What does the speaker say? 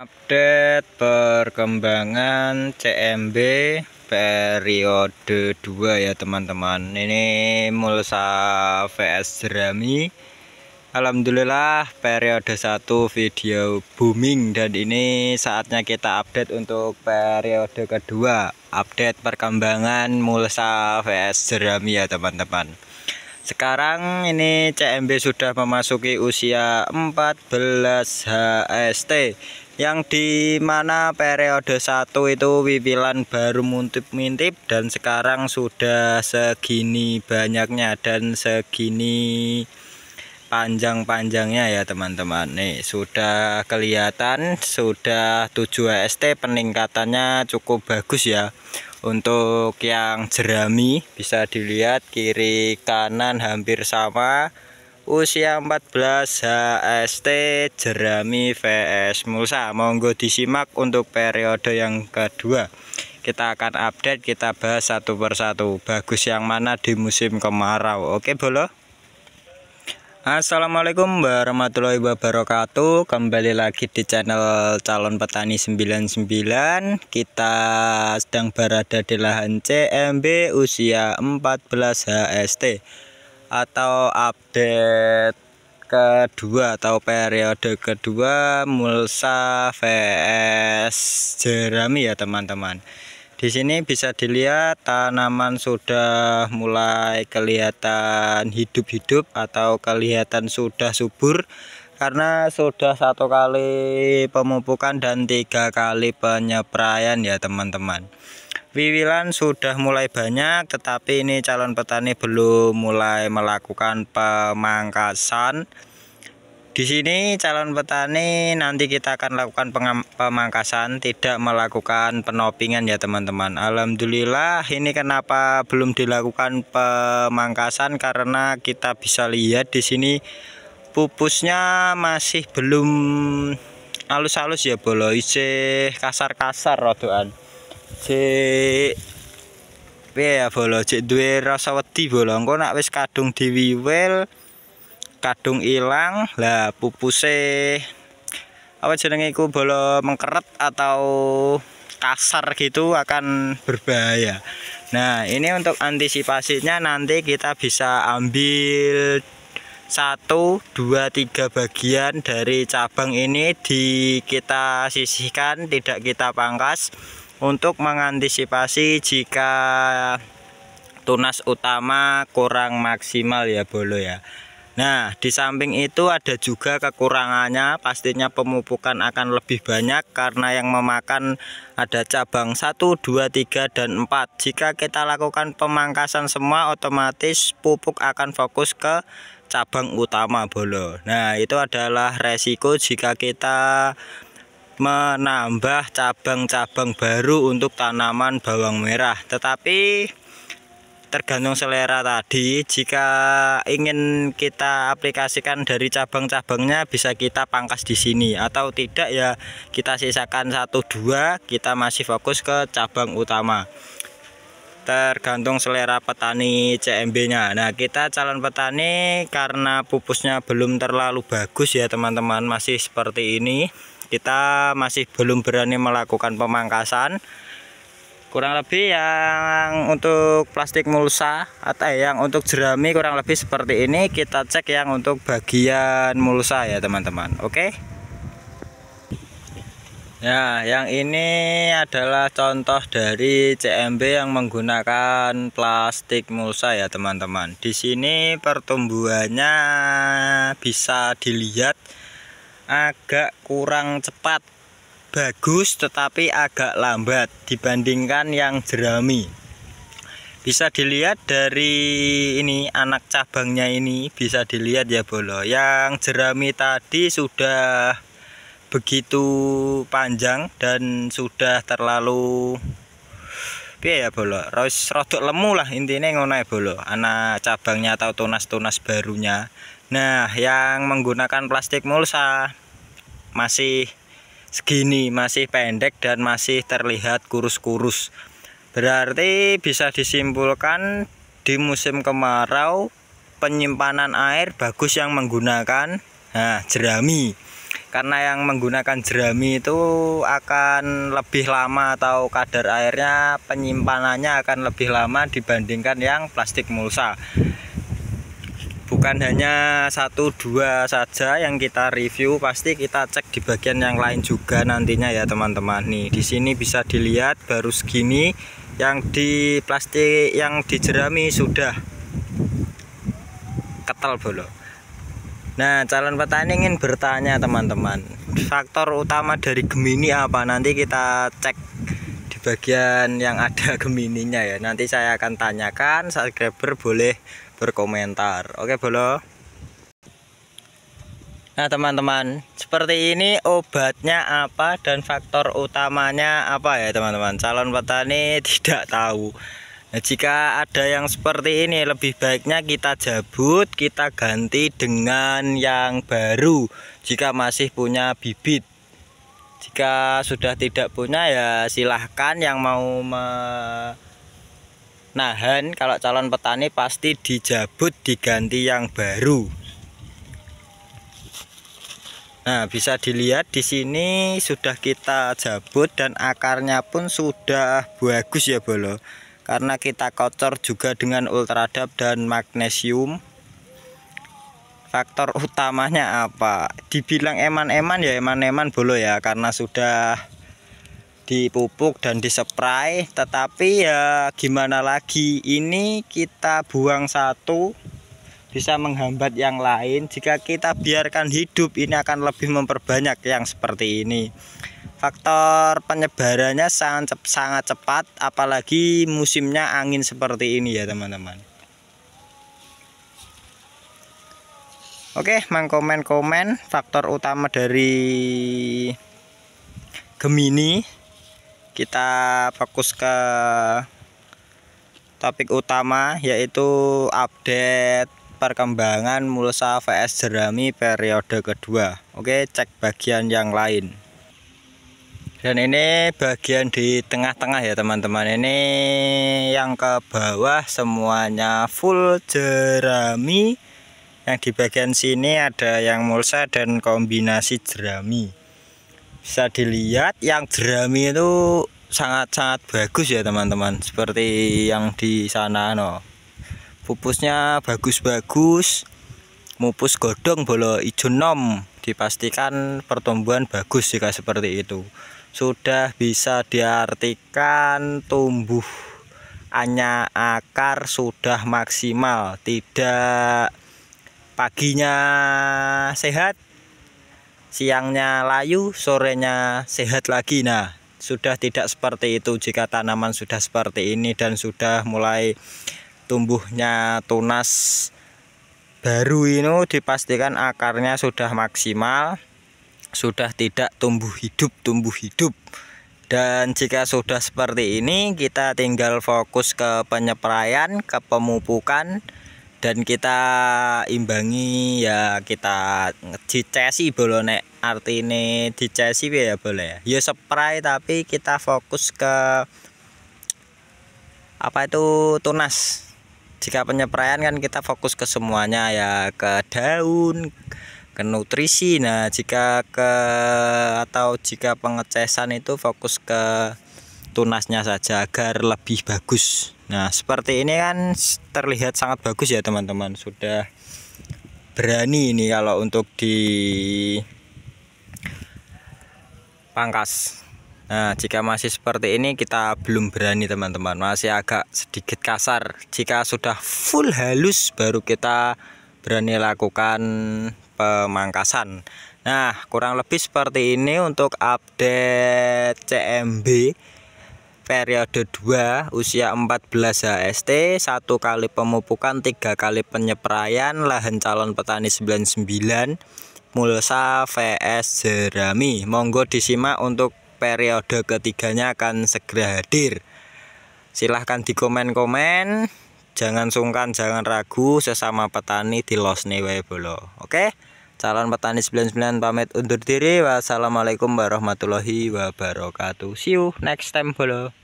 Update perkembangan CMB periode 2 ya teman-teman Ini Mulsa VS Jerami Alhamdulillah periode 1 video booming Dan ini saatnya kita update untuk periode kedua Update perkembangan Mulsa VS Jerami ya teman-teman sekarang ini CMB sudah memasuki usia 14 HST yang di mana periode 1 itu wibilan baru mintip-mintip dan sekarang sudah segini banyaknya dan segini panjang-panjangnya ya teman-teman nih sudah kelihatan sudah 7 st peningkatannya cukup bagus ya untuk yang jerami bisa dilihat kiri kanan hampir sama usia 14 HST jerami VS Mulsa monggo disimak untuk periode yang kedua kita akan update kita bahas satu persatu bagus yang mana di musim kemarau oke bolo Assalamualaikum warahmatullahi wabarakatuh Kembali lagi di channel calon petani 99 Kita sedang berada di lahan CMB usia 14 HST atau update kedua atau periode kedua Mulsa VS Jerami ya teman-teman. Di sini bisa dilihat tanaman sudah mulai kelihatan hidup-hidup atau kelihatan sudah subur karena sudah satu kali pemupukan dan tiga kali penyepraian ya teman-teman. Wiwilan sudah mulai banyak tetapi ini calon petani belum mulai melakukan pemangkasan. Di sini calon petani nanti kita akan lakukan pemangkasan tidak melakukan penopingan ya teman-teman. Alhamdulillah ini kenapa belum dilakukan pemangkasan karena kita bisa lihat di sini pupusnya masih belum halus-halus ya bolo isih kasar-kasar rodoan si piye ya bolo cek duwe rasa wedi bolo engko nak wis kadung diwiwil kadung ilang lah pupuse apa jenenge iku bolo mengkeret atau kasar gitu akan berbahaya nah ini untuk antisipasinya nanti kita bisa ambil satu dua tiga bagian dari cabang ini di kita sisihkan tidak kita pangkas untuk mengantisipasi jika tunas utama kurang maksimal ya bolo ya Nah di samping itu ada juga kekurangannya pastinya pemupukan akan lebih banyak karena yang memakan ada cabang 1, 2, 3, dan 4 Jika kita lakukan pemangkasan semua otomatis pupuk akan fokus ke cabang utama bolo Nah itu adalah resiko jika kita menambah cabang-cabang baru untuk tanaman bawang merah tetapi tergantung selera tadi jika ingin kita aplikasikan dari cabang-cabangnya bisa kita pangkas di sini atau tidak ya kita sisakan satu dua kita masih fokus ke cabang utama tergantung selera petani CMB nya nah kita calon petani karena pupusnya belum terlalu bagus ya teman-teman masih seperti ini kita masih belum berani melakukan pemangkasan kurang lebih yang untuk plastik mulsa atau eh, yang untuk jerami kurang lebih seperti ini kita cek yang untuk bagian mulsa ya teman-teman oke ya yang ini adalah contoh dari CMB yang menggunakan plastik mulsa ya teman-teman di sini pertumbuhannya bisa dilihat agak kurang cepat bagus tetapi agak lambat dibandingkan yang jerami bisa dilihat dari ini anak cabangnya ini bisa dilihat ya bolo yang jerami tadi sudah begitu panjang dan sudah terlalu piye ya bolo rois rodok lemu lah intinya ngono ya bolo anak cabangnya atau tunas-tunas barunya nah yang menggunakan plastik mulsa masih segini masih pendek dan masih terlihat kurus-kurus berarti bisa disimpulkan di musim kemarau penyimpanan air bagus yang menggunakan nah, jerami karena yang menggunakan jerami itu akan lebih lama atau kadar airnya penyimpanannya akan lebih lama dibandingkan yang plastik mulsa bukan hanya satu dua saja yang kita review pasti kita cek di bagian yang lain juga nantinya ya teman-teman nih di sini bisa dilihat baru segini yang di plastik yang di jerami sudah ketel bolong Nah, calon petani ingin bertanya teman-teman, faktor utama dari Gemini apa? Nanti kita cek di bagian yang ada Gemininya ya. Nanti saya akan tanyakan, subscriber boleh berkomentar. Oke, bolo. Nah, teman-teman, seperti ini obatnya apa dan faktor utamanya apa ya, teman-teman? Calon petani tidak tahu. Nah, jika ada yang seperti ini lebih baiknya kita jabut, kita ganti dengan yang baru jika masih punya bibit. Jika sudah tidak punya ya silahkan yang mau menahan kalau calon petani pasti dijabut diganti yang baru. Nah, bisa dilihat di sini sudah kita jabut dan akarnya pun sudah bagus ya, Bolo karena kita kocor juga dengan ultradap dan magnesium faktor utamanya apa dibilang eman-eman ya eman-eman bolo ya karena sudah dipupuk dan disepray tetapi ya gimana lagi ini kita buang satu bisa menghambat yang lain jika kita biarkan hidup ini akan lebih memperbanyak yang seperti ini faktor penyebarannya sangat sangat cepat apalagi musimnya angin seperti ini ya teman-teman Oke mengkomen-komen faktor utama dari Gemini kita fokus ke topik utama yaitu update perkembangan Mulsa VS Jerami periode kedua Oke cek bagian yang lain dan ini bagian di tengah-tengah ya teman-teman ini yang ke bawah semuanya full jerami yang di bagian sini ada yang mulsa dan kombinasi jerami bisa dilihat yang jerami itu sangat-sangat bagus ya teman-teman seperti yang di sana no pupusnya bagus-bagus mupus godong bolo ijo nom dipastikan pertumbuhan bagus jika seperti itu sudah bisa diartikan tumbuh hanya akar sudah maksimal tidak paginya sehat siangnya layu sorenya sehat lagi nah sudah tidak seperti itu jika tanaman sudah seperti ini dan sudah mulai tumbuhnya tunas baru ini dipastikan akarnya sudah maksimal sudah tidak tumbuh hidup tumbuh hidup dan jika sudah seperti ini kita tinggal fokus ke penyeprayan ke pemupukan dan kita imbangi ya kita dicesi boleh nek ini dicesi ya boleh ya, ya spray tapi kita fokus ke apa itu tunas jika penyeprayan kan kita fokus ke semuanya ya ke daun ke nutrisi nah jika ke atau jika pengecasan itu fokus ke tunasnya saja agar lebih bagus nah seperti ini kan terlihat sangat bagus ya teman-teman sudah berani ini kalau untuk di pangkas Nah, jika masih seperti ini kita belum berani teman-teman, masih agak sedikit kasar. Jika sudah full halus baru kita berani lakukan pemangkasan Nah kurang lebih seperti ini untuk update CMB periode 2 usia 14 HST satu kali pemupukan tiga kali penyeprayan lahan calon petani 99 Mulsa VS Jerami monggo disimak untuk periode ketiganya akan segera hadir silahkan dikomen-komen jangan sungkan jangan ragu sesama petani di Losnewe Bolo oke okay? Calon petani 99 pamit undur diri. Wassalamualaikum warahmatullahi wabarakatuh. See you next time, follow